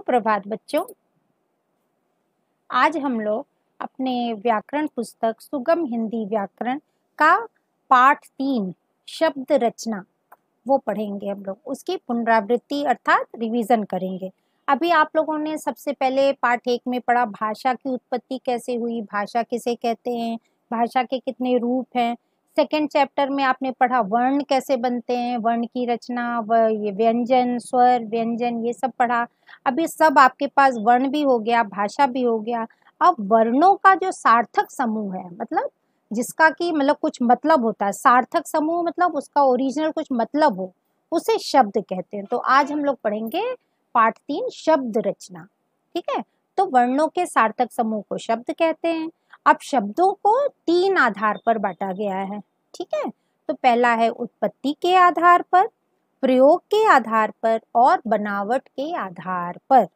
सुप्रभात बच्चों आज हम लोग अपने व्याकरण पुस्तक सुगम हिंदी व्याकरण का पाठ तीन शब्द रचना वो पढ़ेंगे हम लोग उसकी पुनरावृत्ति अर्थात रिवीजन करेंगे अभी आप लोगों ने सबसे पहले पाठ एक में पढ़ा भाषा की उत्पत्ति कैसे हुई भाषा किसे कहते हैं भाषा के कितने रूप हैं सेकेंड चैप्टर में आपने पढ़ा वर्ण कैसे बनते हैं वर्ण की रचना व ये व्यंजन स्वर व्यंजन ये सब पढ़ा अभी सब आपके पास वर्ण भी हो गया भाषा भी हो गया अब वर्णों का जो सार्थक समूह है मतलब जिसका कि मतलब कुछ मतलब होता है सार्थक समूह मतलब उसका ओरिजिनल कुछ मतलब हो उसे शब्द कहते हैं तो आज हम लोग पढ़ेंगे पार्ट तीन शब्द रचना ठीक है तो वर्णों के सार्थक समूह को शब्द कहते हैं अब शब्दों को तीन आधार पर बांटा गया है ठीक है तो पहला है उत्पत्ति के आधार पर प्रयोग के आधार पर और बनावट के आधार पर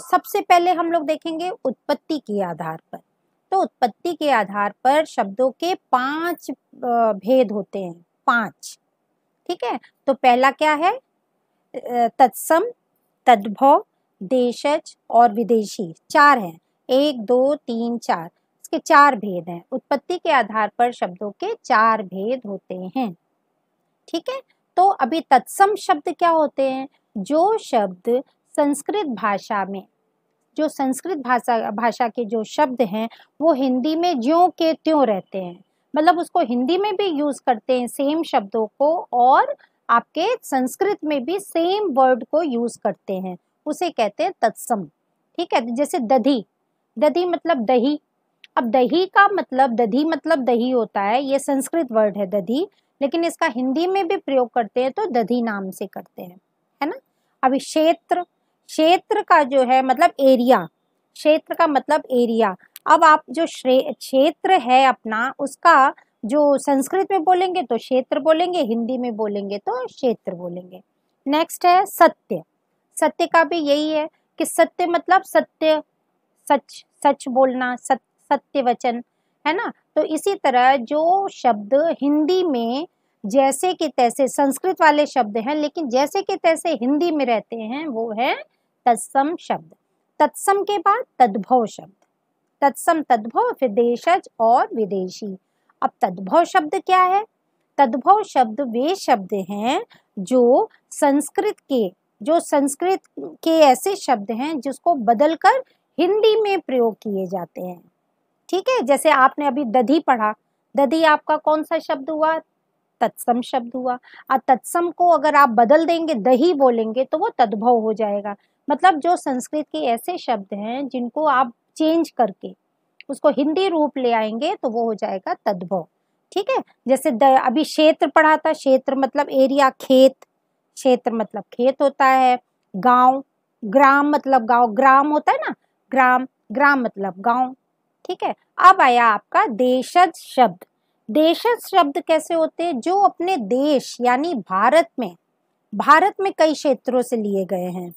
सबसे पहले हम लोग देखेंगे उत्पत्ति के आधार पर तो उत्पत्ति के आधार पर शब्दों के पांच भेद होते हैं पांच ठीक है तो पहला क्या है तत्सम तद्भव देशज और विदेशी चार हैं एक दो तीन चार इसके चार भेद हैं उत्पत्ति के आधार पर शब्दों के चार भेद होते हैं ठीक है तो अभी तत्सम शब्द क्या होते हैं जो शब्द संस्कृत भाषा में जो संस्कृत भाषा भाषा के जो शब्द हैं वो हिंदी में ज्यो के त्यों रहते हैं मतलब उसको हिंदी में भी यूज़ करते हैं सेम शब्दों को और आपके संस्कृत में भी सेम वर्ड को यूज़ करते हैं उसे कहते हैं तत्सम ठीक है जैसे दधी दधी मतलब दही अब दही का मतलब दधी मतलब दही होता है ये संस्कृत वर्ड है दधी लेकिन इसका हिंदी में भी प्रयोग करते हैं तो दधी नाम से करते हैं है ना अभी क्षेत्र क्षेत्र का जो है मतलब एरिया क्षेत्र का मतलब एरिया अब आप जो क्षेत्र है अपना उसका जो संस्कृत में बोलेंगे तो क्षेत्र बोलेंगे हिंदी में बोलेंगे तो क्षेत्र बोलेंगे नेक्स्ट है सत्य सत्य का भी यही है कि सत्य मतलब सत्य सच सच बोलना सत्य सत्य वचन है ना तो इसी तरह जो शब्द हिंदी में जैसे के तैसे संस्कृत वाले शब्द हैं लेकिन जैसे के तैसे हिंदी में रहते हैं वो है तत्सम शब्द तत्सम के बाद तद्भव शब्द तत्सम तद्भव फिर देशज और विदेशी अब तद्भव शब्द क्या है तद्भव शब्द वे शब्द हैं जो संस्कृत के जो संस्कृत के ऐसे शब्द हैं जिसको बदलकर हिंदी में प्रयोग किए जाते हैं ठीक है जैसे आपने अभी दधी पढ़ा दधी आपका कौन सा शब्द हुआ तत्सम शब्द हुआ और तत्सम को अगर आप बदल देंगे दही बोलेंगे तो वो तद्भव हो जाएगा मतलब जो संस्कृत के ऐसे शब्द हैं जिनको आप चेंज करके उसको हिंदी रूप ले आएंगे तो वो हो जाएगा तद्भव ठीक है जैसे अभी क्षेत्र पढ़ा था क्षेत्र मतलब एरिया खेत क्षेत्र मतलब खेत होता है गांव ग्राम मतलब गांव ग्राम होता है ना ग्राम ग्राम मतलब गांव ठीक है अब आया आपका देशज शब्द देशज शब्द कैसे होते हैं जो अपने देश यानी भारत में भारत में कई क्षेत्रों से लिए गए हैं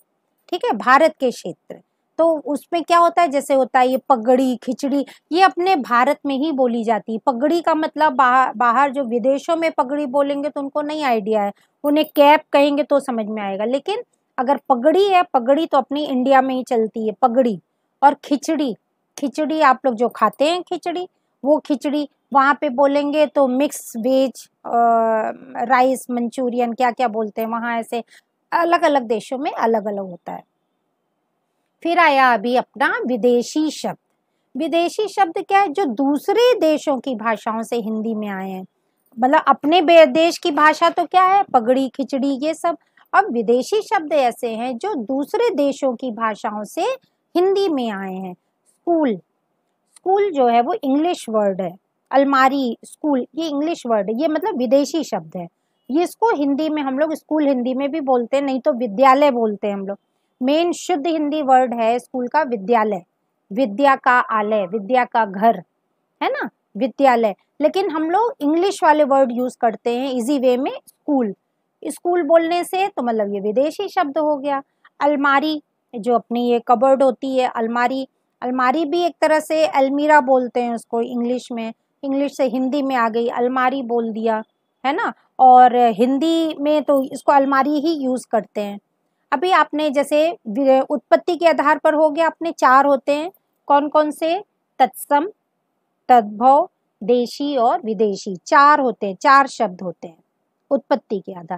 ठीक है भारत के क्षेत्र तो उसमें क्या होता है जैसे होता है ये पगड़ी खिचड़ी ये अपने भारत में ही बोली जाती है पगड़ी का मतलब बाहर बाहर जो विदेशों में पगड़ी बोलेंगे तो उनको नहीं आइडिया है उन्हें कैप कहेंगे तो समझ में आएगा लेकिन अगर पगड़ी है पगड़ी तो अपनी इंडिया में ही चलती है पगड़ी और खिचड़ी खिचड़ी आप लोग जो खाते हैं खिचड़ी वो खिचड़ी वहाँ पे बोलेंगे तो मिक्स वेज राइस मंचूरियन क्या क्या बोलते हैं वहाँ ऐसे अलग अलग देशों में अलग अलग होता है फिर आया अभी अपना विदेशी शब्द विदेशी शब्द क्या है जो दूसरे देशों की भाषाओं से हिंदी में आए हैं मतलब अपने देश की भाषा तो क्या है पगड़ी खिचड़ी ये सब अब विदेशी शब्द ऐसे हैं जो दूसरे देशों की भाषाओं से हिंदी में आए हैं स्कूल स्कूल जो है वो इंग्लिश वर्ड है अलमारी स्कूल ये इंग्लिश वर्ड है ये मतलब विदेशी शब्द है ये इसको हिंदी में हम लोग स्कूल हिंदी में भी बोलते हैं नहीं तो विद्यालय बोलते हैं हम लोग मेन शुद्ध हिंदी वर्ड है स्कूल का विद्यालय विद्या का आलय विद्या का घर है ना विद्यालय लेकिन हम लोग इंग्लिश वाले वर्ड यूज करते हैं इजी वे में स्कूल स्कूल बोलने से तो मतलब ये विदेशी शब्द हो गया अलमारी जो अपनी ये कबर्ड होती है अलमारी अलमारी भी एक तरह से अलमीरा बोलते हैं उसको इंग्लिश में इंग्लिश से हिंदी में आ गई अलमारी बोल दिया है ना और हिंदी में तो इसको अलमारी ही यूज़ करते हैं अभी आपने जैसे उत्पत्ति के आधार पर हो गया अपने चार होते हैं कौन कौन से तत्सम तद्भव देशी और विदेशी चार होते हैं चार शब्द होते हैं उत्पत्ति के आधार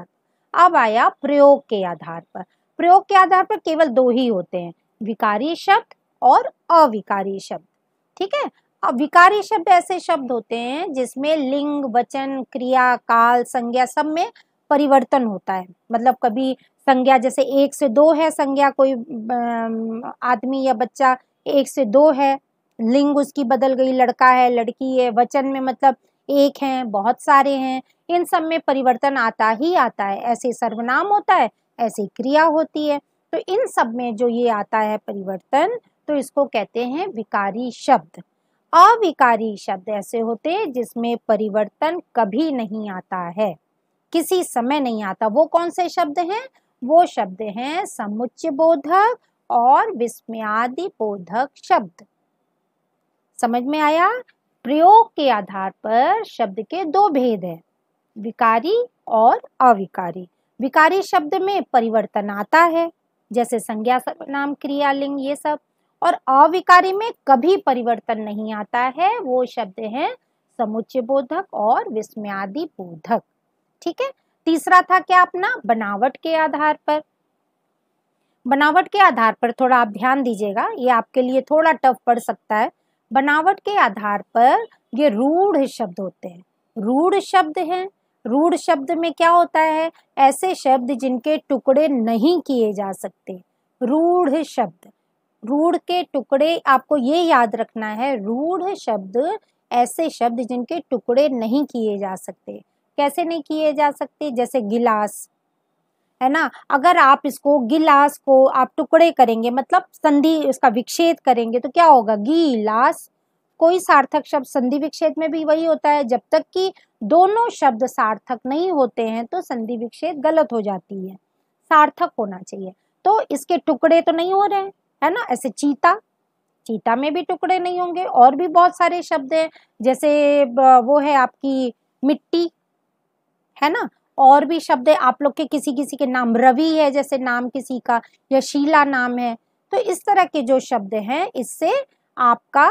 पर अब आया प्रयोग के आधार पर प्रयोग के आधार पर केवल दो ही होते हैं विकारी शब्द और अविकारी शब्द ठीक है अब विकारी शब्द ऐसे शब्द होते हैं जिसमें लिंग वचन क्रिया काल संज्ञा सब में परिवर्तन होता है मतलब कभी संज्ञा जैसे एक से दो है संज्ञा कोई आदमी या बच्चा एक से दो है लिंग उसकी बदल गई लड़का है लड़की है वचन में मतलब एक है बहुत सारे हैं इन सब में परिवर्तन आता ही आता है ऐसे सर्वनाम होता है ऐसी क्रिया होती है तो इन सब में जो ये आता है परिवर्तन तो इसको कहते हैं विकारी शब्द अविकारी शब्द ऐसे होते हैं जिसमें परिवर्तन कभी नहीं आता है किसी समय नहीं आता वो कौन से शब्द हैं वो शब्द हैं समुच्च बोधक और विस्मयादि बोधक शब्द समझ में आया प्रयोग के आधार पर शब्द के दो भेद हैं विकारी और अविकारी विकारी शब्द में परिवर्तन आता है जैसे संज्ञा नाम क्रियालिंग ये सब और अविकारी में कभी परिवर्तन नहीं आता है वो शब्द है समुच्चय बोधक और विस्म्यादि बोधक ठीक है तीसरा था क्या अपना बनावट के आधार पर बनावट के आधार पर थोड़ा आप ध्यान दीजिएगा ये आपके लिए थोड़ा टफ पड़ सकता है बनावट के आधार पर ये रूढ़ शब्द होते हैं रूढ़ शब्द हैं रूढ़ शब्द में क्या होता है ऐसे शब्द जिनके टुकड़े नहीं किए जा सकते रूढ़ शब्द रूढ़ के टुकड़े आपको ये याद रखना है रूढ़ शब्द ऐसे शब्द जिनके टुकड़े नहीं किए जा सकते कैसे नहीं किए जा सकते जैसे गिलास है ना अगर आप इसको गिलास को आप टुकड़े करेंगे मतलब संधि उसका विक्षेद करेंगे तो क्या होगा गिलास कोई सार्थक शब्द संधि विक्षेद में भी वही होता है जब तक कि दोनों शब्द सार्थक नहीं होते हैं तो संधि विक्षेद गलत हो जाती है सार्थक होना चाहिए तो इसके टुकड़े तो नहीं हो रहे हैं है ना ऐसे चीता चीता में भी टुकड़े नहीं होंगे और भी बहुत सारे शब्द हैं जैसे वो है आपकी मिट्टी है ना और भी शब्द है आप लोग के किसी किसी के नाम रवि है जैसे नाम किसी का या शीला नाम है तो इस तरह के जो शब्द हैं इससे आपका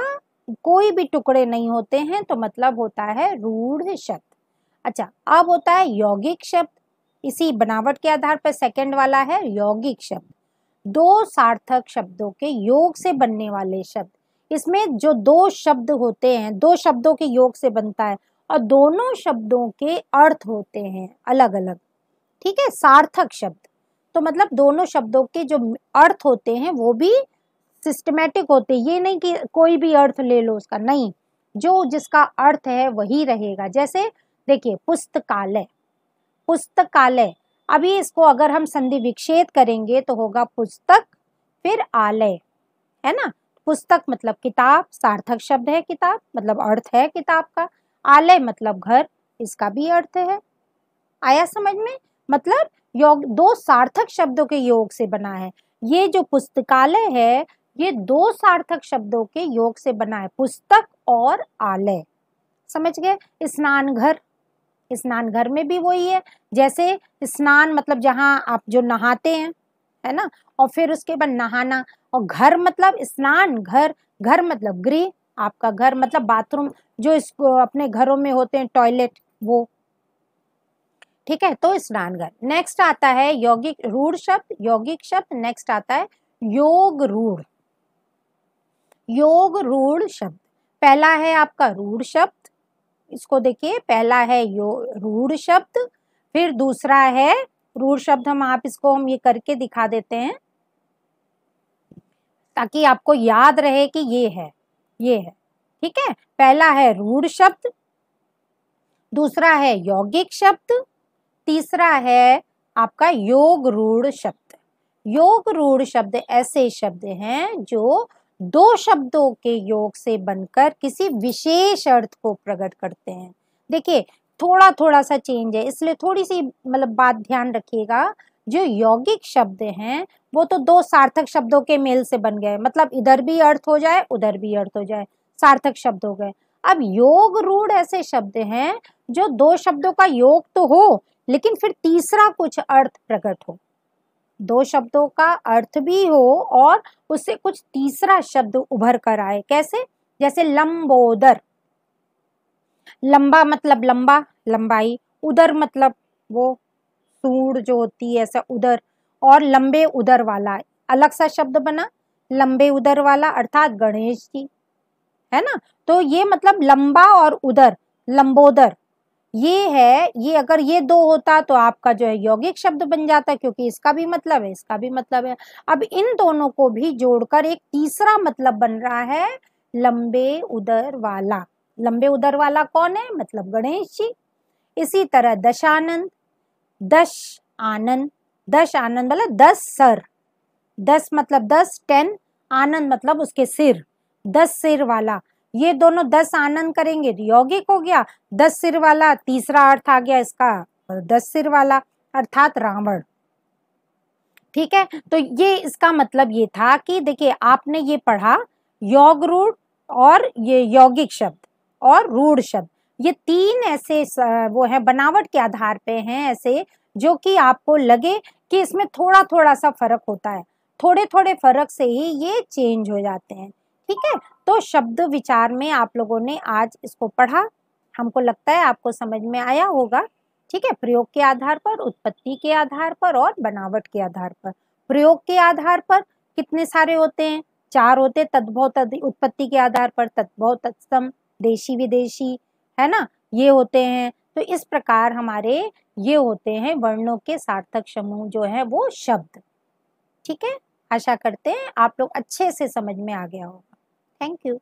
कोई भी टुकड़े नहीं होते हैं तो मतलब होता है रूढ़ शब्द अच्छा अब होता है यौगिक शब्द इसी बनावट के आधार पर सेकंड वाला है यौगिक शब्द दो सार्थक शब्दों के योग से बनने वाले शब्द इसमें जो दो शब्द होते हैं दो शब्दों के योग से बनता है और दोनों शब्दों के अर्थ होते हैं अलग अलग ठीक है सार्थक शब्द तो मतलब दोनों शब्दों के जो अर्थ होते हैं वो भी सिस्टमेटिक होते ये नहीं कि कोई भी अर्थ ले लो उसका नहीं जो जिसका अर्थ है वही रहेगा जैसे देखिए पुस्तकालय पुस्तकालय अभी इसको अगर हम संधि विक्षेद करेंगे तो होगा पुस्तक फिर आलय है ना पुस्तक मतलब किताब सार्थक शब्द है किताब मतलब अर्थ है किताब का आलय मतलब घर इसका भी अर्थ है आया समझ में मतलब योग दो सार्थक शब्दों के योग से बना है ये जो पुस्तकालय है ये दो सार्थक शब्दों के योग से बना है पुस्तक और आलय समझ गए स्नान घर स्नान घर में भी वही है जैसे स्नान मतलब जहाँ आप जो नहाते हैं है ना और फिर उसके बाद नहाना और घर मतलब स्नान घर घर मतलब गृह आपका घर मतलब बाथरूम जो इस अपने घरों में होते हैं टॉयलेट वो ठीक है तो स्नान घर नेक्स्ट आता है यौगिक रूढ़ शब्द यौगिक शब्द नेक्स्ट आता है योग रूढ़ योग रूढ़ शब्द पहला है आपका रूढ़ शब्द इसको देखिए पहला है यो रूढ़ शब्द फिर दूसरा है रूढ़ शब्द हम आप इसको हम ये करके दिखा देते हैं ताकि आपको याद रहे कि ये है ये है ठीक है पहला है रूढ़ शब्द दूसरा है यौगिक शब्द तीसरा है आपका योग रूढ़ शब्द योग रूढ़ शब्द ऐसे शब्द हैं जो दो शब्दों के योग से बनकर किसी विशेष अर्थ को प्रकट करते हैं देखिए थोड़ा थोड़ा सा चेंज है इसलिए थोड़ी सी मतलब बात ध्यान रखिएगा जो यौगिक शब्द हैं वो तो दो सार्थक शब्दों के मेल से बन गए मतलब इधर भी अर्थ हो जाए उधर भी अर्थ हो जाए सार्थक शब्द हो गए अब योग रूढ़ ऐसे शब्द हैं जो दो शब्दों का योग तो हो लेकिन फिर तीसरा कुछ अर्थ प्रकट हो दो शब्दों का अर्थ भी हो और उससे कुछ तीसरा शब्द उभर कर आए कैसे जैसे लंबोदर लंबा मतलब लंबा लंबाई उदर मतलब वो सूढ़ जो होती है ऐसा उदर और लंबे उदर वाला अलग सा शब्द बना लंबे उदर वाला अर्थात गणेश जी है ना तो ये मतलब लंबा और उदर लंबोदर ये है ये अगर ये दो होता तो आपका जो है यौगिक शब्द बन जाता क्योंकि इसका भी मतलब है इसका भी मतलब है अब इन दोनों को भी जोड़कर एक तीसरा मतलब बन रहा है लंबे उदर वाला लंबे उदर वाला कौन है मतलब गणेश जी इसी तरह दशानंद दश आनंद दश आनंद मतलब दस सर दस मतलब दस टेन आनंद मतलब उसके सिर दस सिर वाला ये दोनों दस आनंद करेंगे यौगिक हो गया दस सिर वाला तीसरा अर्थ आ गया इसका दस सिर वाला अर्थात रावण ठीक है तो ये इसका मतलब ये था कि देखिए आपने ये पढ़ा योग रूढ़ और ये यौगिक शब्द और रूढ़ शब्द ये तीन ऐसे वो है बनावट के आधार पे हैं ऐसे जो कि आपको लगे कि इसमें थोड़ा थोड़ा सा फर्क होता है थोड़े थोड़े फर्क से ही ये चेंज हो जाते हैं ठीक है तो शब्द विचार में आप लोगों ने आज इसको पढ़ा हमको लगता है आपको समझ में आया होगा ठीक है प्रयोग के आधार पर उत्पत्ति के आधार पर और बनावट के आधार पर प्रयोग के आधार पर कितने सारे होते हैं चार होते तद्भव तद उत्पत्ति के आधार पर तद्भव तत्सम देशी विदेशी है ना ये होते हैं तो इस प्रकार हमारे ये होते हैं वर्णों के सार्थक समूह जो है वो शब्द ठीक है आशा करते हैं आप लोग अच्छे से समझ में आ गया हो Thank you.